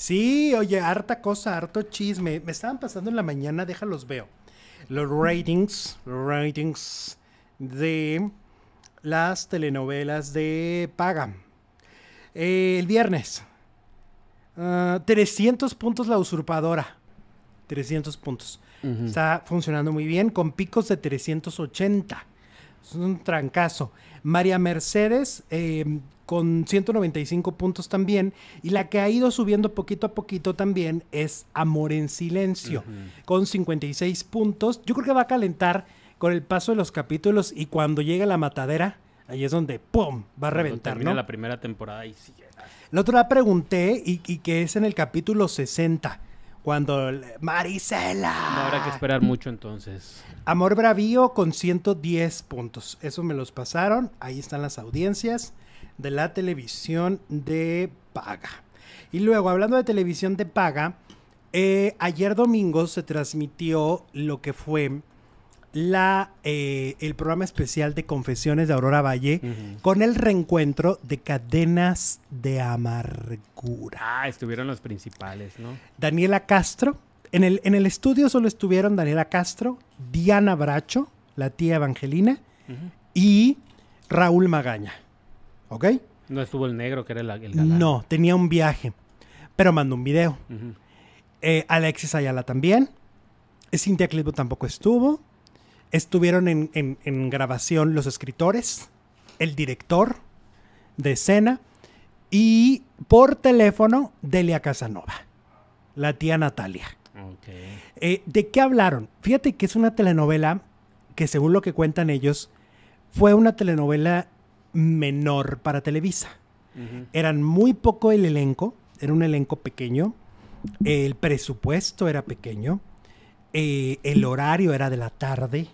Sí, oye, harta cosa, harto chisme. Me estaban pasando en la mañana, déjalos veo. Los ratings, los ratings de las telenovelas de paga. Eh, el viernes, 300 ah, puntos la usurpadora. 300 puntos. Está funcionando muy bien, con picos de 380. Es un trancazo. María Mercedes, eh, con 195 puntos también. Y la que ha ido subiendo poquito a poquito también es Amor en Silencio, Con cincuenta con 56 puntos. Yo creo que va a calentar con el paso de los capítulos y cuando llegue la matadera, ahí es donde ¡pum! va a reventar, termina la primera temporada y sigue. La otra pregunté y, que es en el capítulo 60. Cuando Marisela. No habrá que esperar mucho entonces. Amor Bravío con 110 puntos. Eso me los pasaron. Ahí están las audiencias de la televisión de paga. Y luego, hablando de televisión de paga, eh, ayer domingo se transmitió lo que fue la, eh, el programa especial de Confesiones de Aurora Valle con el reencuentro de Cadenas de Amargura. Ah, estuvieron los principales, ¿no? Daniela Castro. En el, en el estudio solo estuvieron Daniela Castro, Diana Bracho, la tía Evangelina, y Raúl Magaña. ¿Ok? No estuvo el negro, que era el, No, tenía un viaje, pero mandó un video. Eh, Alexis Ayala también. Cintia Clitbo tampoco estuvo. Estuvieron en, grabación los escritores, el director de escena y por teléfono Delia Casanova, la tía Natalia. Eh, ¿De qué hablaron? Fíjate que es una telenovela que según lo que cuentan ellos, fue una telenovela menor para Televisa. Eran muy poco el elenco, era un elenco pequeño, el presupuesto era pequeño, eh, el horario era de la tarde,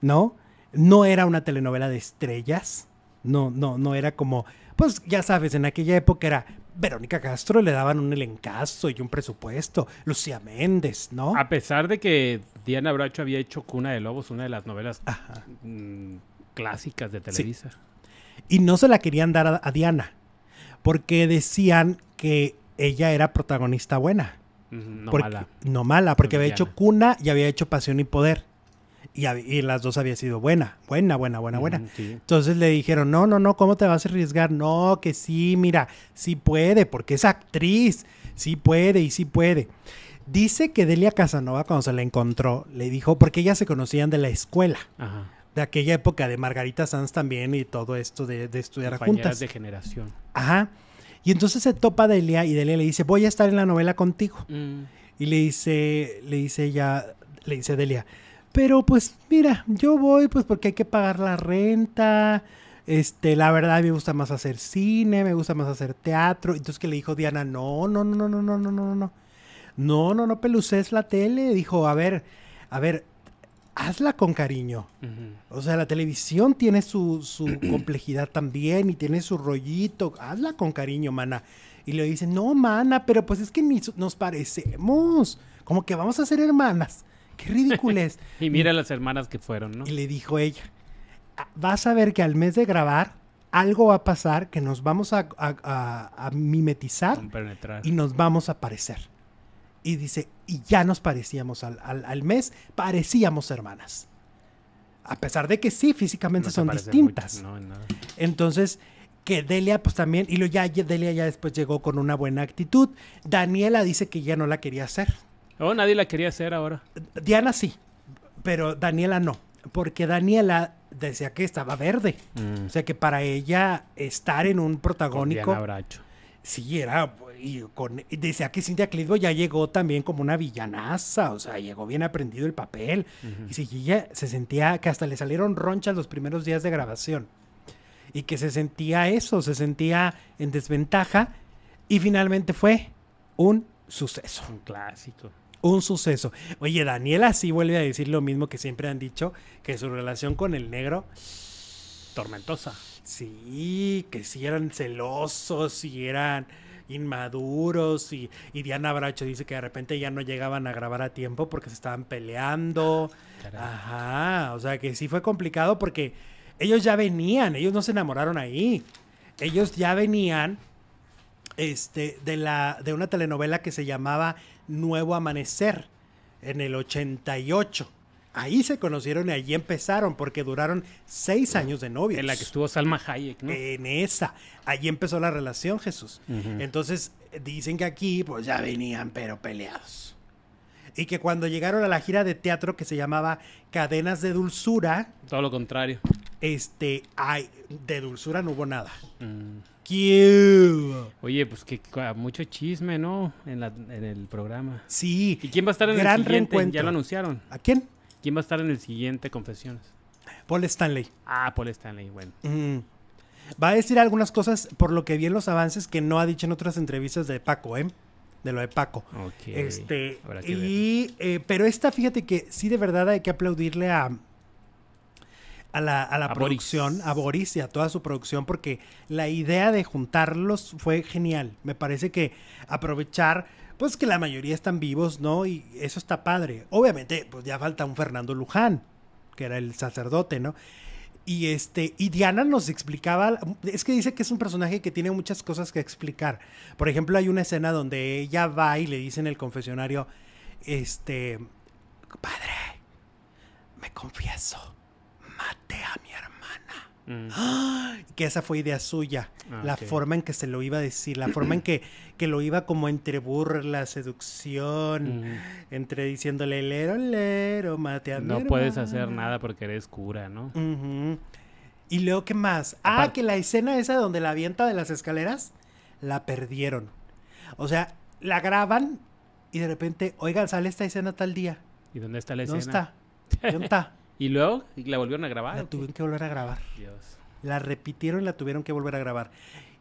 ¿no? No era una telenovela de estrellas, no, no, no era como, pues ya sabes, en aquella época era Verónica Castro le daban un elencazo y un presupuesto. Lucía Méndez, ¿no? A pesar de que Diana Bracho había hecho Cuna de Lobos, una de las novelas mm, clásicas de Televisa. Y no se la querían dar a, Diana, porque decían que ella era protagonista buena. No mala. No mala, porque había hecho Cuna y había hecho Pasión y Poder. Y, las dos había sido buena, buena, buena, buena, buena. Entonces le dijeron, no, no, no, ¿cómo te vas a arriesgar? No, que sí, mira, sí puede, porque es actriz, sí puede y sí puede. Dice que Delia Casanova cuando se la encontró, le dijo, porque ellas se conocían de la escuela. Ajá de aquella época de Margarita Sanz también y todo esto de, estudiar Compañeras juntas. de generación. Ajá. Y entonces se topa a Delia y Delia le dice, voy a estar en la novela contigo. Y le dice, le dice ella, le dice Delia, pero pues mira, yo voy pues porque hay que pagar la renta. Este, la verdad me gusta más hacer cine, me gusta más hacer teatro. Entonces que le dijo Diana, no, no, no, no, no, no, no, no, no. No, no, no peluces la tele. Dijo, a ver, a ver, hazla con cariño. O sea, la televisión tiene su, complejidad también y tiene su rollito. Hazla con cariño, mana. Y le dice no, mana, pero pues es que nos parecemos. Como que vamos a ser hermanas. Qué ridículo es. y mira las hermanas que fueron, ¿no? Y le dijo ella, ah, vas a ver que al mes de grabar algo va a pasar que nos vamos a mimetizar y nos vamos a parecer. Y dice, y ya nos parecíamos al, mes, parecíamos hermanas. A pesar de que sí, físicamente son distintas. Entonces, que Delia pues también, y lo, ya Delia ya después llegó con una buena actitud. Daniela dice que ya no la quería hacer. Oh, nadie la quería hacer ahora. Diana sí, pero Daniela no, porque Daniela decía que estaba verde. Mm. O sea que para ella estar en un protagónico... Sí, era. Y, con, ah, que Cintia Clitbo ya llegó también como una villanaza, o sea, llegó bien aprendido el papel. Y se sentía que hasta le salieron ronchas los primeros días de grabación. Y que se sentía eso, se sentía en desventaja. Y finalmente fue un suceso. Un clásico. Un suceso. Oye, Daniela sí vuelve a decir lo mismo que siempre han dicho, que su relación con el negro. Tormentosa. Sí, que si sí eran celosos y eran inmaduros y, Diana Bracho dice que de repente ya no llegaban a grabar a tiempo porque se estaban peleando. Ajá, o sea que sí fue complicado porque ellos ya venían, ellos no se enamoraron ahí. Ellos ya venían este, de, la, de una telenovela que se llamaba Nuevo Amanecer en el 88. Ahí se conocieron y allí empezaron, porque duraron seis años de novios. En la que estuvo Salma Hayek, ¿no? En esa. Allí empezó la relación, Jesús. Entonces, dicen que aquí, pues ya venían, pero peleados. Y que cuando llegaron a la gira de teatro que se llamaba Cadenas de Dulzura. Todo lo contrario. Este, ay, de dulzura no hubo nada. Mm. Oye, pues que mucho chisme, ¿no? En, el programa. Sí. ¿Y quién va a estar en el siguiente? Ya lo anunciaron. ¿A quién? ¿Quién va a estar en el siguiente Confesiones? Paul Stanley. Ah, Paul Stanley, bueno. Va a decir algunas cosas, por lo que vi en los avances, que no ha dicho en otras entrevistas de Paco, ¿eh? De lo de Paco. Ok. Este, y, eh, pero esta, fíjate que sí, de verdad hay que aplaudirle a, a la, a la producción, a Boris y a toda su producción, porque la idea de juntarlos fue genial. Me parece que aprovechar pues que la mayoría están vivos, ¿no? Y eso está padre. Obviamente, pues ya falta un Fernando Luján, que era el sacerdote, ¿no? Y este, y Diana nos explicaba, es que dice que es un personaje que tiene muchas cosas que explicar. Por ejemplo, hay una escena donde ella va y le dice en el confesionario, este, padre, me confieso, maté a mi hermano ¡Ah! Que esa fue idea suya. Ah, la forma en que se lo iba a decir, la forma en que, lo iba como entre burla, seducción, entre diciéndole lero, lero, mateando. No puedes hacer nada porque eres cura, ¿no? Y luego, ¿qué más? ah, que la escena esa donde la avienta de las escaleras, la perdieron. O sea, la graban y de repente, oigan, sale esta escena tal día. ¿Y dónde está la escena? ¿Dónde está? ¿Dónde está? Y luego la volvieron a grabar. La tuvieron que volver a grabar. Dios. La repitieron y la tuvieron que volver a grabar.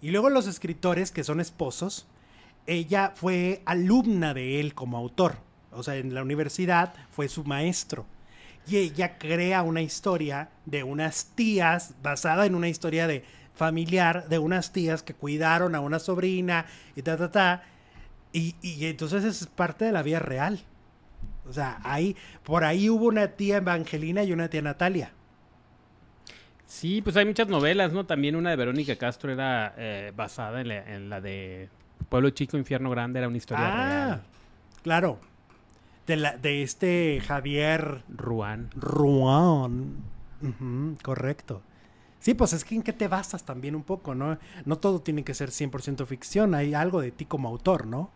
Y luego los escritores, que son esposos, ella fue alumna de él como autor. O sea, en la universidad fue su maestro. Y ella crea una historia de unas tías, basada en una historia de familiar, de unas tías que cuidaron a una sobrina y ta, ta, ta. Y, y entonces es parte de la vida real. O sea, ahí, por ahí hubo una tía Evangelina y una tía Natalia. Sí, pues hay muchas novelas, ¿no? También una de Verónica Castro era eh, basada en la, de Pueblo Chico, Infierno Grande, era una historia ah, Claro. De, la, de este Javier Ruán. Ruán. correcto. Sí, pues es que en qué te basas también un poco, ¿no? No todo tiene que ser 100% ficción, hay algo de ti como autor, ¿no?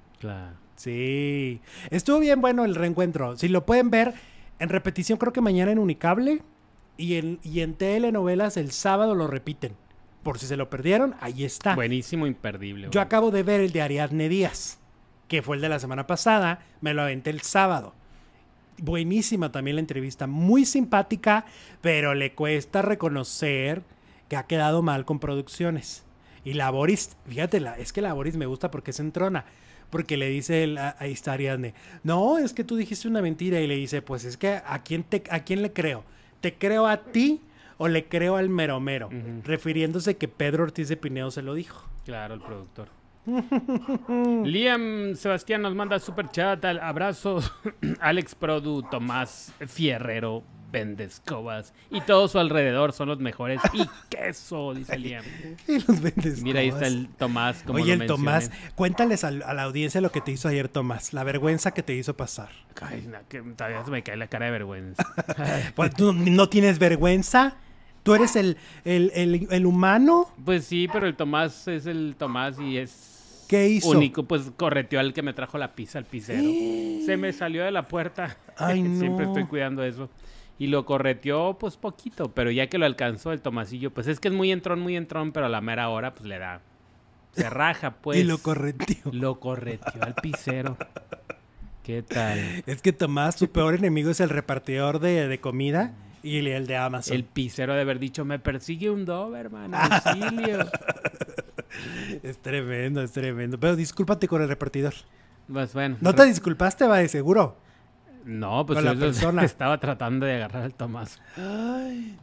Sí. Estuvo bien bueno el reencuentro. Si lo pueden ver en repetición, creo que mañana en Unicable y en, y en telenovelas el sábado lo repiten. Por si se lo perdieron, ahí está. Buenísimo, imperdible. Yo acabo de ver el de Ariadne Díaz, que fue el de la semana pasada. Me lo aventé el sábado buenísima también la entrevista, muy simpática, pero le cuesta reconocer que ha quedado mal con producciones. Y la Boris, fíjate, es que la Boris me gusta porque es entrona porque le dice a, ahí no, es que tú dijiste una mentira y le dice, pues es que a quién, te, a quién le creo, te creo a ti o le creo al meromero, refiriéndose que Pedro Ortiz de Pineo se lo dijo. Claro, el productor. Liam Sebastián nos manda super chat abrazos abrazo. Alex Produ, Tomás Fierrero, vende escobas y todo su alrededor son los mejores y queso, dice Liam. y los Mira, ahí está el Tomás. Como Oye, el Tomás, cuéntales a, la audiencia lo que te hizo ayer Tomás, la vergüenza que te hizo pasar. Ay, no, que todavía se me cae la cara de vergüenza. Pues, tú no tienes vergüenza. ¿Tú eres el, el, humano? Pues sí, pero el Tomás es el Tomás y es ¿Qué Único, pues correteó al que me trajo la pizza, al pizero Se me salió de la puerta. Ay, no. Siempre estoy cuidando eso y lo correteó pues poquito, pero ya que lo alcanzó el Tomasillo, pues es que es muy entrón, muy entrón, pero a la mera hora pues le da, se raja pues. y lo correteó. Lo correteó al picero. ¿Qué tal? Es que Tomás, su peor enemigo es el repartidor de, comida y el de Amazon. El picero de haber dicho, me persigue un Doberman, auxilio. es tremendo, es tremendo. Pero discúlpate con el repartidor. Pues bueno. No te disculpaste, va de seguro. No, pues la estaba tratando de agarrar al Tomás. Ay,